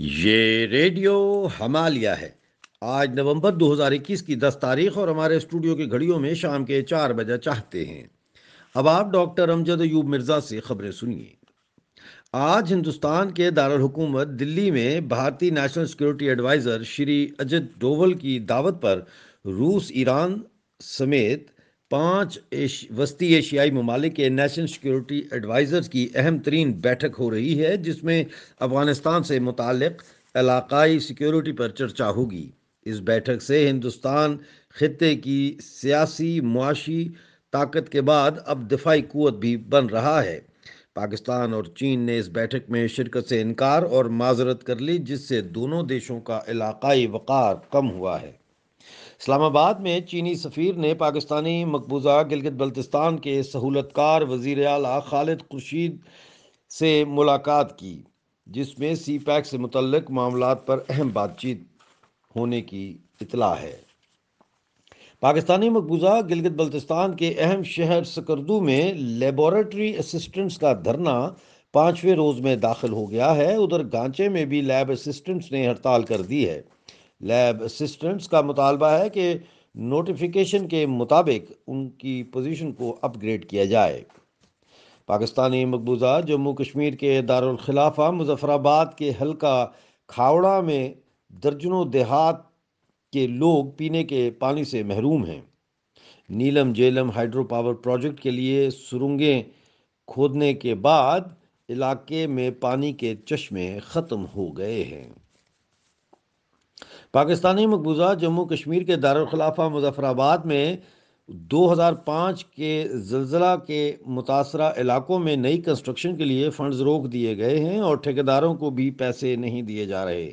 ये रेडियो हमालिया है आज नवंबर 2021 की 10 तारीख और हमारे स्टूडियो की घड़ियों में शाम के चार बजे चाहते हैं अब आप डॉक्टर अमजद अयूब मिर्ज़ा से खबरें सुनिए आज हिंदुस्तान के दारकूमत दिल्ली में भारतीय national security adviser Shri Ajit Doval की दावत पर रूस ईरान समेत पाँच एश, वस्ती एशियाई ममालिक के नेशनल सिक्योरिटी एडवाइज़र्स की अहम तरीन बैठक हो रही है जिसमें अफ़गानिस्तान से मुतक इलाकई सिक्योरिटी पर चर्चा होगी इस बैठक से हिंदुस्तान ख़त्े की सियासी मुआशी ताकत के बाद अब दिफाई क़वत भी बन रहा है पाकिस्तान और चीन ने इस बैठक में शिरकत से इनकार और माजरत कर ली जिससे दोनों देशों का इलाकई वक़ार कम हुआ है इस्लामाबाद में चीनी सफ़ीर ने पाकिस्तानी मकबूजा गिलगित बल्तिस्तान के सहूलतकार वजीर अला खालिद खुर्शीद से मुलाकात की जिसमें सी पैक से मुतलक मामला पर अहम बातचीत होने की इतला है पाकिस्तानी मकबूजा गिलगित बल्तिस्तान के अहम शहर सकरदू में लेबॉरटरी असिस्टेंट्स का धरना पाँचवें रोज़ में दाखिल हो गया है उधर गांचे में भी लैब असिस्टेंट्स ने हड़ताल कर दी है लैब असिस्टेंट्स का मुतालबा है कि नोटिफिकेशन के मुताबिक उनकी पोजीशन को अपग्रेड किया जाए पाकिस्तानी मकबूजा जम्मू कश्मीर के दारखिलाफा मुजफ्फराबाद के हलका खावड़ा में दर्जनों देहात के लोग पीने के पानी से महरूम हैं Neelum Jhelum hydro power project के लिए सुरंगें खोदने के बाद इलाके में पानी के चश्मे ख़त्म हो गए हैं पाकिस्तानी मकबूजा जम्मू कश्मीर के दारखिलाफ़ा मुजफ़राबाद में 2005 के जलजला के मुतासर इलाकों में नई कंस्ट्रक्शन के लिए फ़ंड्स रोक दिए गए हैं और ठेकेदारों को भी पैसे नहीं दिए जा रहे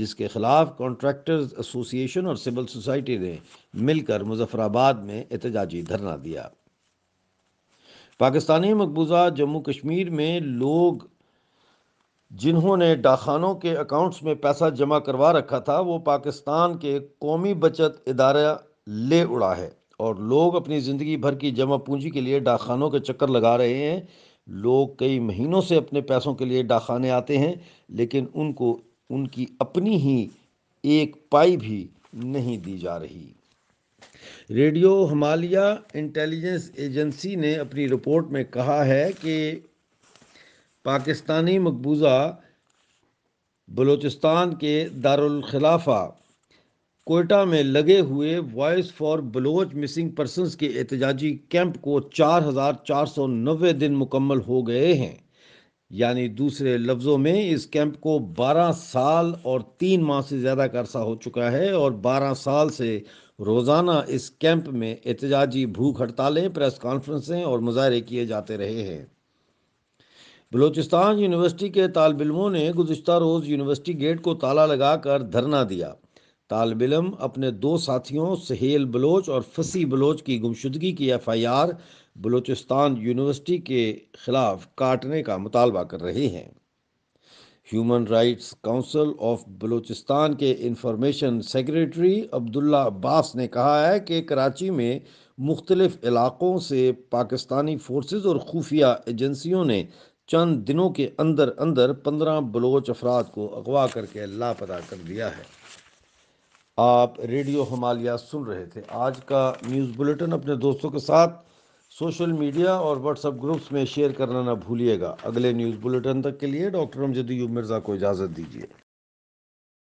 जिसके खिलाफ कॉन्ट्रैक्टर्स एसोसिएशन और सिविल सोसाइटी ने मिलकर मुजफ्फराबाद में एहतजाजी धरना दिया पाकिस्तानी मकबूजा जम्मू कश्मीर में लोग जिन्होंने डाखानों के अकाउंट्स में पैसा जमा करवा रखा था वो पाकिस्तान के कौमी बचत इदारा ले उड़ा है और लोग अपनी ज़िंदगी भर की जमा पूंजी के लिए डाखानों के चक्कर लगा रहे हैं लोग कई महीनों से अपने पैसों के लिए डाखाने आते हैं लेकिन उनको उनकी अपनी ही एक पाई भी नहीं दी जा रही रेडियो हमालिया इंटेलिजेंस एजेंसी ने अपनी रिपोर्ट में कहा है कि पाकिस्तानी मकबूजा बलूचिस्तान के दारखिलाफ़ा कोयटा में लगे हुए voice for Baloch missing persons के एहतजाजी कैंप को चार हज़ार चार सौ नबे दिन मुकम्मल हो गए हैं यानी दूसरे लफ्ज़ों में इस कैंप को बारह साल और तीन माह से ज़्यादा का अरसा हो चुका है और बारह साल से रोज़ाना इस कैंप में एहतजाजी भूख हड़तालें प्रेस कॉन्फ्रेंसें और मुजाहरे किए जाते रहे हैं बलूचिस्तान यूनिवर्सिटी के तालबिलमों ने गुजशत रोज़ यूनिवर्सिटी गेट को ताला लगाकर धरना दिया तालबिलम अपने दो साथियों सहेल बलोच और फसी बलोच की गुमशुदगी की F I R Balochistan university के खिलाफ काटने का मुतालबा कर रहे हैं human rights council of Balochistan के इंफॉर्मेशन सेक्रेटरी अब्दुल्ला अब्बास ने कहा है कि कराची में मुख्तलिफ इलाक़ों से पाकिस्तानी फोर्सेज और खुफिया एजेंसियों ने चंद दिनों के अंदर अंदर पंद्रह बलोच अफराद को अगवा करके लापता कर दिया है आप रेडियो हमालिया सुन रहे थे आज का न्यूज़ बुलेटिन अपने दोस्तों के साथ सोशल मीडिया और व्हाट्सएप ग्रुप्स में शेयर करना ना भूलिएगा अगले न्यूज़ बुलेटिन तक के लिए डॉक्टर अमजदी मिर्ज़ा को इजाज़त दीजिए